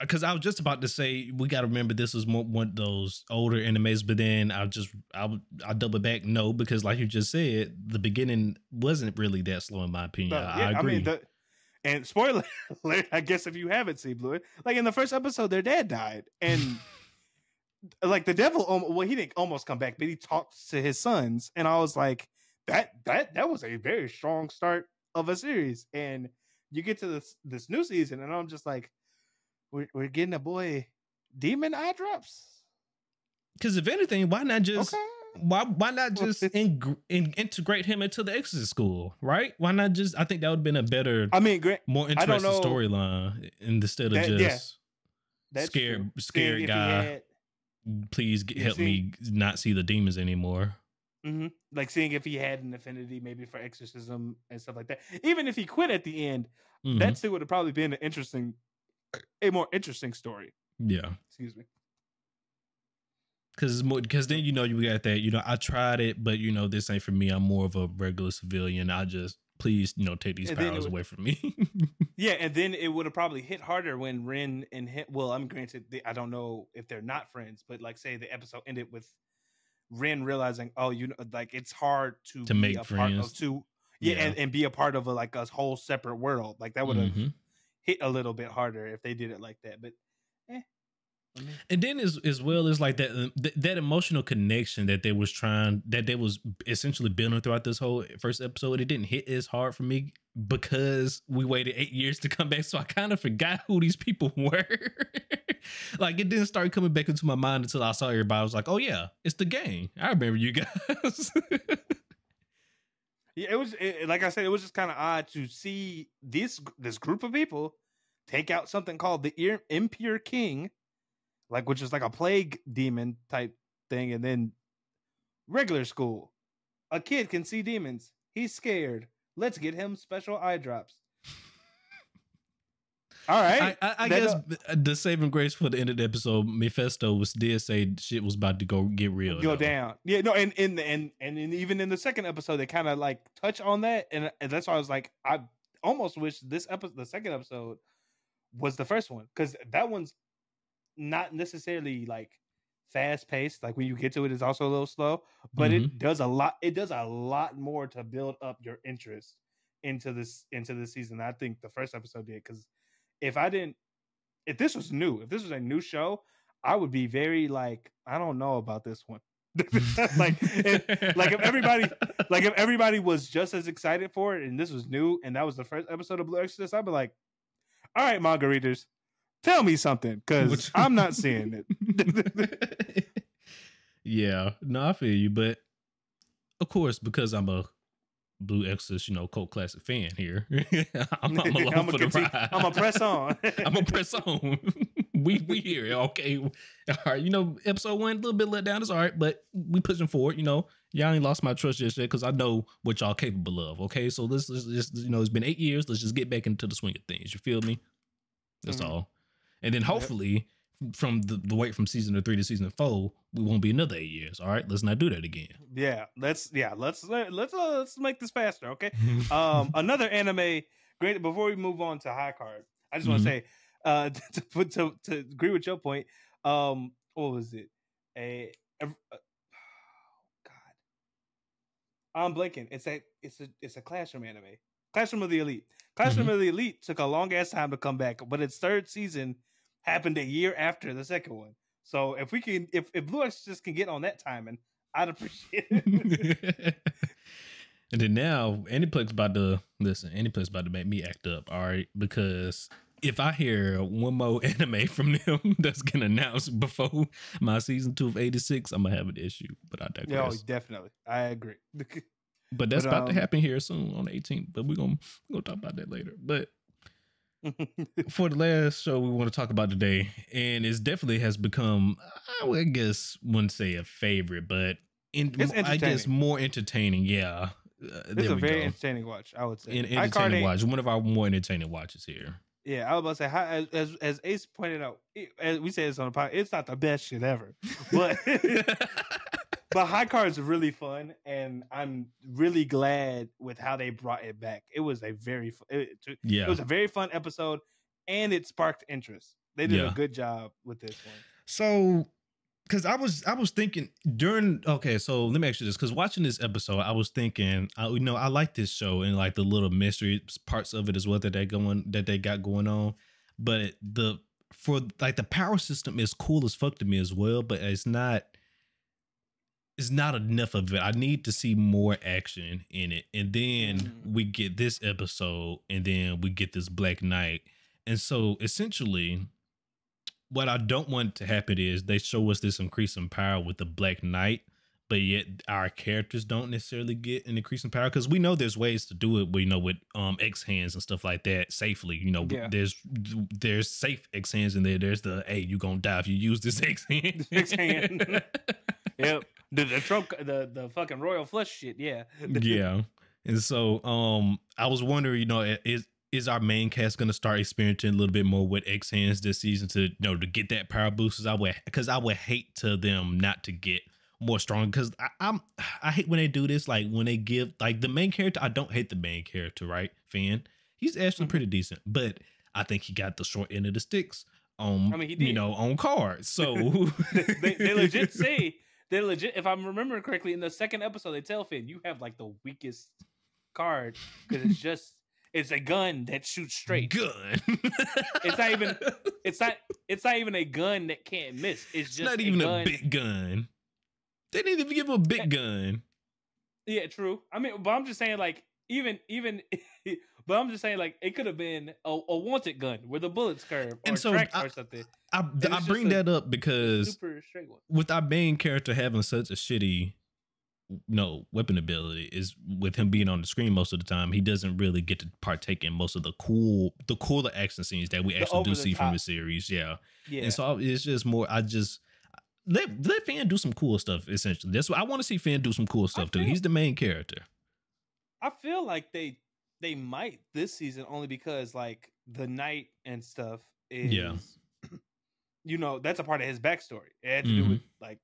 Speaker 1: because I was just about to say we got to remember this is one of those older animes, but then I just I I double back no because like you just said the beginning wasn't really that slow in my opinion. I, yeah, I, agree. I mean, the,
Speaker 2: and spoiler alert, I guess if you haven't seen Blue, like in the first episode, their dad died, and like the devil, well, he didn't almost come back, but he talked to his sons, and I was like, that that that was a very strong start of a series, and you get to this this new season, and I'm just like we're, we're getting a boy demon eye drops. Because if anything, why not just okay. why why not just in, in,
Speaker 1: integrate him into the Exorcist school, right? Why not just? I think that would have been a better, I mean, Grant, more interesting storyline instead of that, just
Speaker 2: yeah. scared true. scared guy. Had,
Speaker 1: Please get, help see, me not see the demons anymore.
Speaker 2: Mm-hmm. Like seeing if he had an affinity maybe for exorcism and stuff like that. Even if he quit at the end, mm-hmm. that still would have probably been an interesting a more interesting story. Yeah. Excuse me.
Speaker 1: Cause because then you know you got that you know I tried it but you know this ain't for me I'm more of a regular civilian I just please you know take these and powers would, away from me
Speaker 2: yeah and then it would have probably hit harder when Ren and him well I'm granted they, I don't know if they're not friends but like say the episode ended with Ren realizing oh you know like it's hard to to make friends part of two yeah, yeah. And, and be a part of a, like a whole separate world like that would have mm-hmm hit a little bit harder if they did it like that. But eh.
Speaker 1: And then as as well as like that um, th- that emotional connection that they was trying that they was essentially building throughout this whole first episode, it didn't hit as hard for me because we waited eight years to come back. So I kind of forgot who these people were. like it didn't start coming back into my mind until I saw everybody. I was like, oh yeah, it's the gang. I remember you guys.
Speaker 2: it was it, like I said, it was just kind of odd to see this this group of people take out something called the Ir- impure king, like which is like a plague demon type thing, and then regular school. A kid can see demons. He's scared. Let's get him special eye drops. All right. I, I, I guess uh,
Speaker 1: uh, the saving grace for the end of the episode, Mephisto was did say shit was about to go get real. Go though.
Speaker 2: down. Yeah, no, and and and and even in the second episode, they kind of like touch on that, and, and that's why I was like, I almost wish this episode, the second episode, was the first one because that one's not necessarily like fast paced. Like when you get to it, it's also a little slow, but mm-hmm. it does a lot. It does a lot more to build up your interest into this into the season. I think the first episode did because if I didn't, if this was new, if this was a new show, I would be very like, I don't know about this one. like, if, like if everybody, like if everybody was just as excited for it, and this was new, and that was the first episode of Blue Exorcist, I'd be like, all right, margaritas, tell me something because I'm not seeing it.
Speaker 1: yeah, no, I feel you, but of course, because I'm a Blue X's, you know, cult Classic fan here. I'm, I'm along I'm for the ride. I'm gonna press on. I'm gonna press on. we we here. Okay. All right. You know, episode one, a little bit let down. It's all right, but we pushing forward. You know, y'all ain't lost my trust just yet because I know what y'all capable of. Okay. So let's, just, you know, it's been eight years. Let's just get back into the swing of things. You feel me? That's mm-hmm. all. And then hopefully, from the, the wait from season three to season four, we won't be another eight years. All right, let's not do that again.
Speaker 2: Yeah, let's yeah let's let's uh, let's make this faster. Okay. um, another anime. Great. Before we move on to high card, I just want to mm-hmm. say uh to put to, to agree with your point. Um, what was it? A, a, a uh, I'm blinking. It's a it's a it's a classroom anime. Classroom of the Elite. Classroom mm-hmm. of the Elite took a long ass time to come back, but its third season happened a year after the second one. So if we can, if, if Blue Exorcist can get on that timing, I'd appreciate it.
Speaker 1: and then now, Aniplex about to listen. Aniplex about to make me act up, all right? Because if I hear one more anime from them that's gonna announce before my season two of eighty six, I'm gonna have an issue. But I oh, digress. No,
Speaker 2: definitely, I agree. but that's but, about um, to happen
Speaker 1: here soon on the 18th. But we're gonna
Speaker 2: we're gonna talk about that later. But
Speaker 1: for the last show we want to talk about today, and it definitely has become, I would guess, wouldn't say a favorite, but in, I guess more entertaining. Yeah, uh, this is a very go. entertaining
Speaker 2: watch. I would say an entertaining watch.
Speaker 1: One of our more entertaining watches here.
Speaker 2: Yeah, I was about to say, how, as, as Ace pointed out, it, as we say this on the podcast, it's not the best shit ever, but but High Card is really fun, and I'm really glad with how they brought it back. It was a very it, yeah, it was a very fun episode, and it sparked interest. They did yeah. a good job with this one. So,
Speaker 1: because I was I was thinking during okay, so let me ask you this: because watching this episode, I was thinking, I, you know, I like this show and like the little mystery parts of it as well that they going that they got going on, but the for like the power system is cool as fuck to me as well, but it's not it's not enough of it. I need to see more action in it. And then mm-hmm. we get this episode and then we get this Black Knight. And so essentially, what I don't want to happen is they show us this increase in power with the Black Knight, but yet our characters don't necessarily get an increase in power because we know there's ways to do it. We know with um X hands and stuff like that safely. You know, yeah. there's there's safe X hands in there. There's the hey, you gonna die if you use this X hand. X hand.
Speaker 2: yep the the trope the the fucking royal flush shit. Yeah, yeah.
Speaker 1: And so, um, I was wondering, you know, is is our main cast going to start experiencing a little bit more with X hands this season to you know to get that power Because I would because I would hate to them not to get more strong because I'm I hate when they do this like when they give like the main character I don't hate the main character right Finn he's actually mm-hmm. pretty decent but I think he got the short end of the sticks on um, I mean, he did. you know on cards so they, they legit say
Speaker 2: they legit. If I'm remembering correctly, in the second episode, they tell Finn, "You have like the weakest card because it's just it's a gun that shoots straight. Gun. it's not even. It's not. It's not even a gun that can't miss. It's just it's not even a, a, big
Speaker 1: gun. They need to give him a big gun.
Speaker 2: Yeah, true. I mean, but I'm just saying, like, even even. but I'm just saying, like, it could have been a, a, wanted gun with a bullets curve or and so I, or something.
Speaker 1: I, I bring that up because with our main character having such a shitty no weapon ability is with him being on the screen most of the time he doesn't really get to partake in most of the cool the cooler action scenes that we actually do see top. from the series yeah. yeah and so it's just more i just let let fan do some cool stuff essentially that's what i want to see fan do some cool stuff feel, too he's the main character
Speaker 2: i feel like they they might this season only because like the night and stuff is yeah you know that's a part of his backstory. It had to mm-hmm. do with mm-hmm. like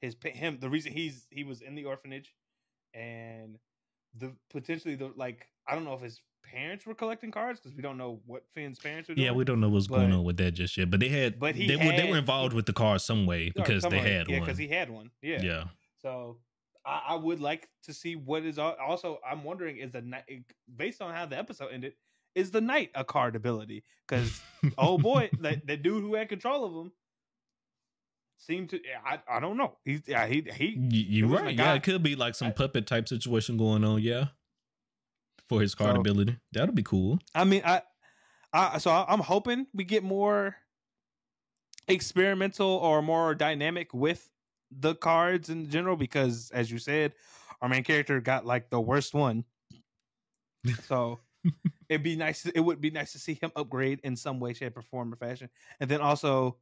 Speaker 2: his him the reason he's he was in the orphanage and the potentially the like I don't know if his parents were collecting cards because we don't know what Finn's parents were. Doing, yeah, we don't know
Speaker 1: what's but, going on with that just yet. But they had, but he they, had, were, they were involved with the cards some way oh, because they had yeah, one. because he had one. Yeah, yeah.
Speaker 2: So I, I, would like to see what is also. I'm wondering is the based on how the episode ended, is the knight a card ability? Because oh boy, that the dude who had control of him seemed to. I, I don't know. He's yeah, he he.
Speaker 1: You right? Yeah, it could be like some puppet type situation going on. Yeah, for his card so, ability, that'll be cool.
Speaker 2: I mean, I, I so I'm hoping we get more experimental or more dynamic with the cards in general because, as you said, our main character got like the worst one. So it'd be nice. To, it would be nice to see him upgrade in some way, shape, or form or fashion. And then also,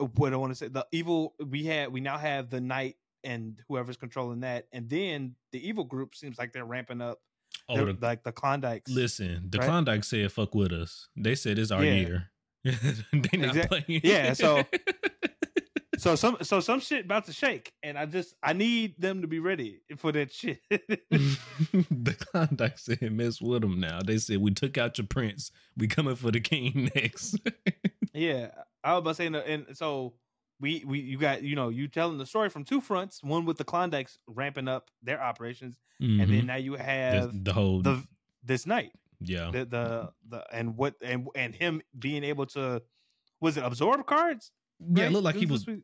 Speaker 2: uh, what I want to say, the evil we had, we now have the knight and whoever's controlling that, and then the evil group seems like they're ramping up. Oh, the, like the Klondikes. Listen, the right?
Speaker 1: Klondike said, "Fuck with us." They said it's our yeah. year.
Speaker 2: they not exactly. playing. yeah, so So some so some shit about to shake, and I just I need them to be ready for that shit. the
Speaker 1: Klondike said mess with them now. They said we took out your prince. We coming for the king next.
Speaker 2: yeah, I was about saying, and so we we you got you know you telling the story from two fronts. One with the Klondikes ramping up their operations,
Speaker 1: mm-hmm. and then mm-hmm. now you have the, the whole the,
Speaker 2: this night. Yeah, the, the the and what and and him being able to was it absorb cards? Yeah, it looked like it he was uh,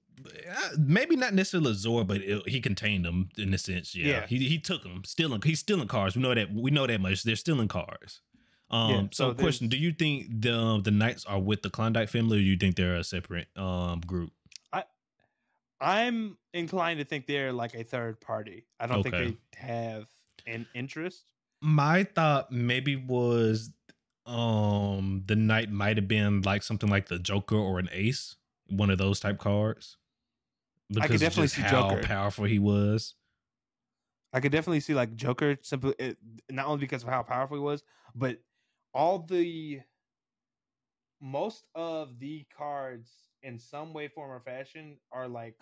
Speaker 1: maybe not necessarily Zor, but it, he contained them in a sense. Yeah, yeah. he he took them, stealing. He's stealing cars. We know that. We know that much. They're stealing cars. Um. Yeah, so, so question: Do you think the the knights are with the Klondike family, or do you think they're a separate um group? I
Speaker 2: I'm inclined to think they're like a third party. I don't okay. think they have an interest.
Speaker 1: My thought maybe was um the knight might have been like something like the Joker or an Ace one of those type cards. Because I could definitely see how Joker. powerful he was.
Speaker 2: I could definitely see like Joker simply it, eh, not only because of how powerful he was, but all the most of the cards in some way, form, or fashion are like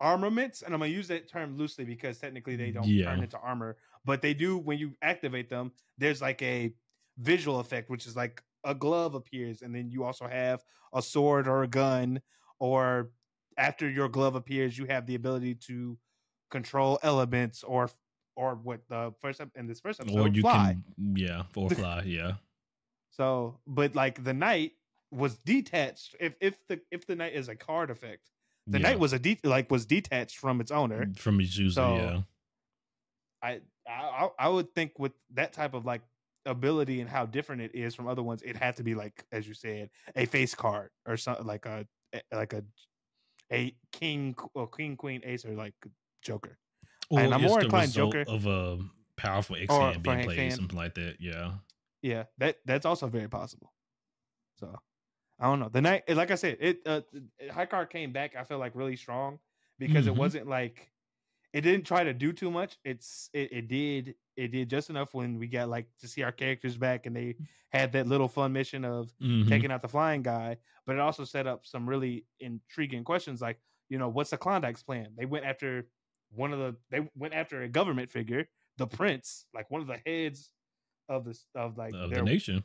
Speaker 2: armaments, and I'm gonna use that term loosely because technically they don't yeah. turn into armor, but they do when you activate them. There's like a visual effect, which is like a glove appears, and then you also have a sword or a gun, or after your glove appears, you have the ability to control elements or or what the first in this first episode or you fly.
Speaker 1: can yeah or fly
Speaker 2: yeah. So, but like the knight was detached. If if the if the knight is a card effect, the yeah. knight was a de- like was detached from its owner from his user. So, yeah, I I I would think with that type of like ability and how different it is from other ones, it had to be like, as you said, a face card or something like a eh, like a a king or queen, queen ace or like Joker. Well, and I'm more inclined Joker of a
Speaker 1: powerful X hand being played, hand. something like that.
Speaker 2: Yeah, yeah, that that's also very possible. So I don't know. The night, eh, like I said, it uh, eh, high card came back. I feel like really strong because mm-hmm. it wasn't like it didn't try to do too much. It's it, it did it did just enough when we got like to see our characters back and they mm. had that little fun mission of mm-hmm. taking out the flying guy but it also set up some really intriguing questions like you know what's the klondike's plan they went after one of the they went after a government figure the prince like one of the heads of this of like of their the nation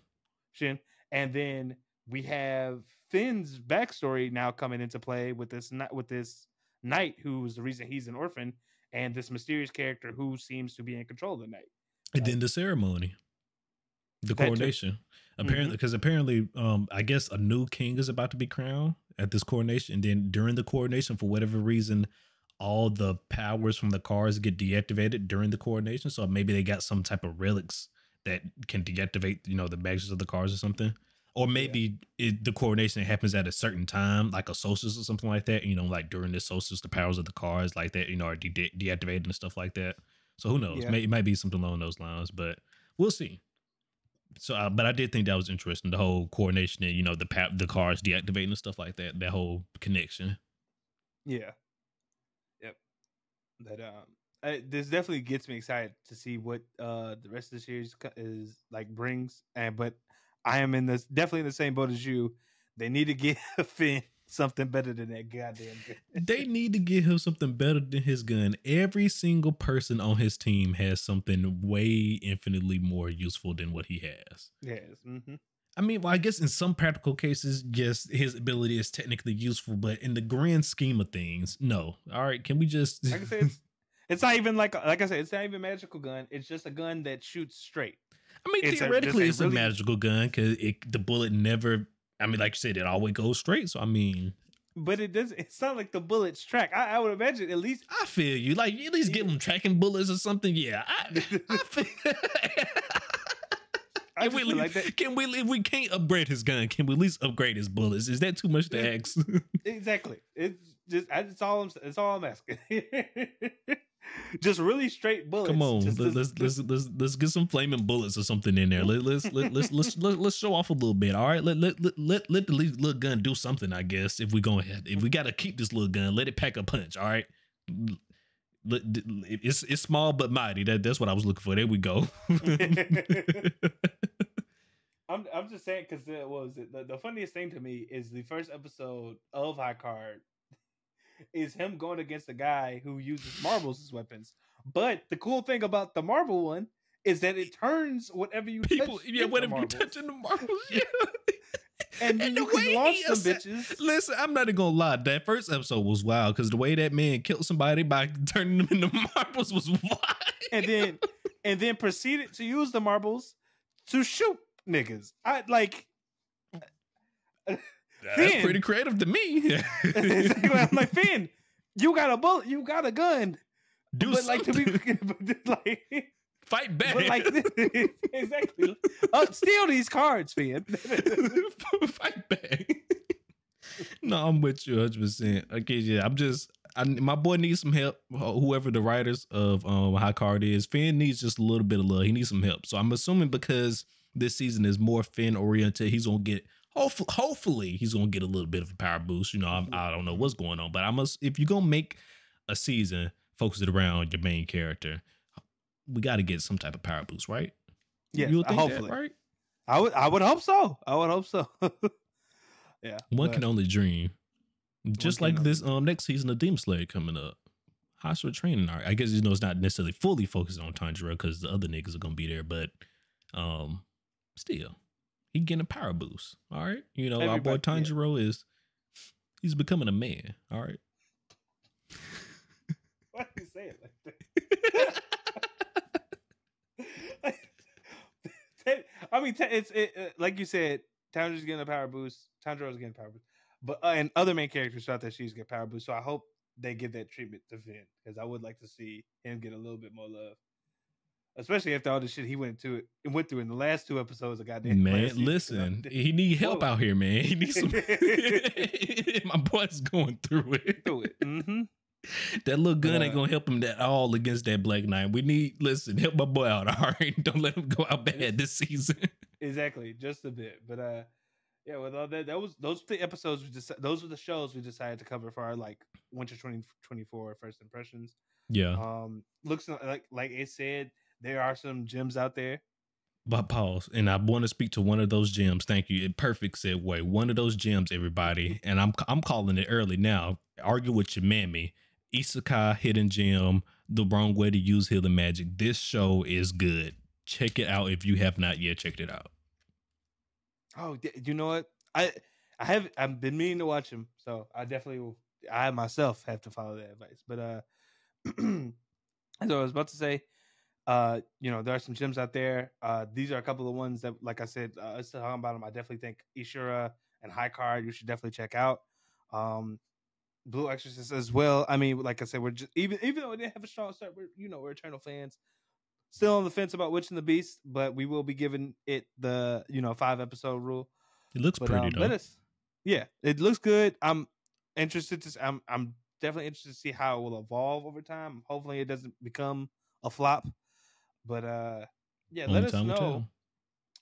Speaker 2: and then we have finn's backstory now coming into play with this with this knight who is the reason he's an orphan and this mysterious character who seems to be in control of the night.
Speaker 1: And then the ceremony, the coronation. Too. Apparently, because mm-hmm. apparently, um, I guess a new king is about to be crowned at this coronation. And then during the coronation, for whatever reason, all the powers from the cars get deactivated during the coronation. So maybe they got some type of relics that can deactivate, you know, the badges of the cars or something or maybe yeah. it, the coronation happens at a certain time, like a solstice or something like that. You know, like during the solstice, the powers of the cars like that, you know, are de- de- deactivated and stuff like that. So who knows? Yeah. May, it might be something along those lines, but we'll see. So, uh, but I did think that was interesting. The whole coronation and you know the pa- the cars deactivating and stuff like that. That whole connection.
Speaker 2: Yeah. Yep. That um. I, this definitely gets me excited to see what uh the rest of the series is like brings and but I am in this definitely in the same boat as you. They need to give Finn something better than that goddamn gun.
Speaker 1: they need to give him something better than his gun. Every single person on his team has something way infinitely more useful than what he
Speaker 2: has. Yes. Mm-hmm. I
Speaker 1: mean, well, I guess in some practical cases, yes, his ability is technically useful, but in the grand scheme of things, no. All right, can we just?
Speaker 2: like I said, it's, it's, not even like like I said, it's not even magical gun. It's just a gun that shoots straight. I mean, it's theoretically, a, it's really... a
Speaker 1: magical gun because the bullet never. I mean, like you said, it always goes straight. So I mean,
Speaker 2: but it doesn't. It's not like the bullets track. I, I would imagine at least.
Speaker 1: I feel you. Like you at least give them tracking bullets or something. Yeah, I, I feel. I can, we, like that. can we if we can't upgrade his gun can we at least upgrade his bullets is that too much to ask
Speaker 2: exactly it's just that's all i'm that's all i'm asking just really straight bullets. Come on, just, let's, just, let's,
Speaker 1: let's let's let's get some flaming bullets or something in there. Let, let's let, let's let's let, us let us show off a little bit. All right, let let let let, let the little gun do something. I guess if we ahead, if we got to keep this little gun, let it pack a punch. All right. It's it's small but mighty. That that's what I was looking for. There we go.
Speaker 2: I'm I'm just saying because what was it? The, the funniest thing to me is the first episode of High Card is him going against a guy who uses marbles as weapons. But the cool thing about the marble one is that it turns whatever you people touch yeah whatever you touch in the marbles yeah. and, and you can launch some bitches. Listen, I'm not even gonna lie. That first episode
Speaker 1: was wild because the way that man killed somebody by turning them into marbles was wild. And then,
Speaker 2: and then proceeded to use the marbles to shoot niggas. I like. That's pretty creative to me. I'm like, Finn, you got a bullet, you got a gun. Do but like to be like fight back. like exactly. Uh, steal these cards, Finn. fight
Speaker 1: back. No, I'm with you 100. percent Okay, yeah, I'm just. I, my boy needs some help. Whoever the writers of um, High Card is, Finn needs just a little bit of love. He needs some help. So I'm assuming because this season is more Finn oriented, he's gonna get Hopefully, hopefully he's gonna get a little bit of a power boost. You know, I'm, mm-hmm. I, i do not know what's going on, but I must. If you're gonna make a season focused around your main character, we got to get some type of power boost, right?
Speaker 2: Yeah, hopefully, that, right? I would, I would hope so. I would hope so. yeah, one can
Speaker 1: only dream. Just like this, um, next season of Demon Slayer coming up. Hostile training I guess you know it's not necessarily fully focused on Tanjiro because the other niggas are gonna be there, but um, still he getting a power boost. All right. You know, Everybody, our boy Tanjiro yeah. is he's becoming a man. All right.
Speaker 2: Why you say like that? I mean, it's it, uh, like you said, Tanjiro's getting a power boost. Tanjiro's getting power boost, but uh, and other main characters thought that she's get power boost. So I hope they give that treatment to Finn because I would like to see him get a little bit more love especially after all the shit he went to it and went through in the last two episodes of goddamn. Man, listen,
Speaker 1: he need help Whoa. out here, man. He needs some. My boy's going through it. Through it. Mm-hmm. That little gun uh, ain't gonna help him at all against that Black Knight. We need listen, help my boy out. All right, don't let him go out bad this season.
Speaker 2: exactly, just a bit. But uh, yeah, with all that, that was those were the episodes we just those were the shows we decided to cover for our like Winter 2024 20, first impressions. Yeah. Um, looks like like it said, there are some gems out there.
Speaker 1: But pause, and I want to speak to one of those gems. Thank you. Perfect segue. One of those gems, everybody, and I'm I'm calling it early now. Argue with your mammy. Isekai Hidden Gem, The Wrong Way to Use Healing Magic. This show is good. Check it out if you have not yet checked it out.
Speaker 2: Oh, you know what? I I have I've been meaning to watch him, so I definitely will, I myself have to follow that advice. But uh, as I was about to say, uh, you know, there are some gyms out there. Uh, these are a couple of ones that, like I said, uh, us talking about them. I definitely think Ishura and High Card you should definitely check out. Um, Blue Exorcist as well. I mean, like I said, we're just even even though we didn't have a strong start, we're you know we're eternal fans. Still on the fence about Witch and the Beast, but we will be giving it the you know five episode rule. It looks but, pretty. Um, let us, yeah, it looks good. I'm interested to. I'm I'm definitely interested to see how it will evolve over time. Hopefully, it doesn't become a flop but uh yeah, let us know.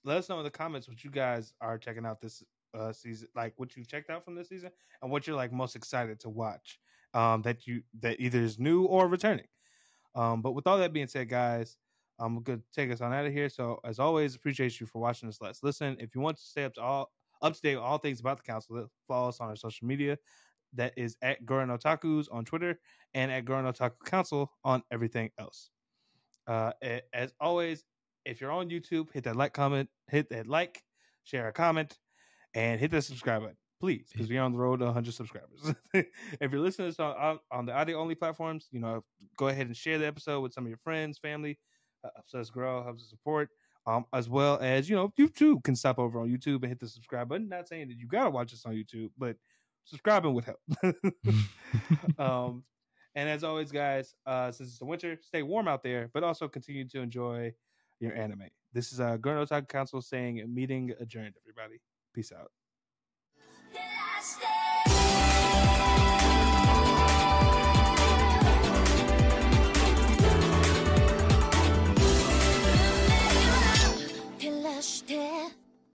Speaker 2: Let us know in the comments what you guys are checking out this uh season, like what you checked out from this season and what you're like most excited to watch. Um that you that either is new or returning. Um but with all that being said, guys, I'm um, gonna take us on out of here. So as always, appreciate you for watching this. Let's listen. If you want to stay up to all up to date with all things about the council, follow us on our social media. That is at Goran Otakus on Twitter and at Goran Otaku Council on everything else. Uh, as always, if you're on YouTube, hit that like comment, hit that like, share a comment, and hit that subscribe button, please, because we're on the road to 100 subscribers. if you're listening to on, on the audio only platforms, you know, go ahead and share the episode with some of your friends, family. Uh, helps us grow, helps us support. Um, as well as you know, you too can stop over on YouTube and hit the subscribe button. Not saying that you gotta watch this on YouTube, but subscribing would help. um, and as always, guys, uh, since it's the winter, stay warm out there, but also continue to enjoy your anime. This is uh, Gurno Talk Council saying meeting adjourned, everybody. Peace out.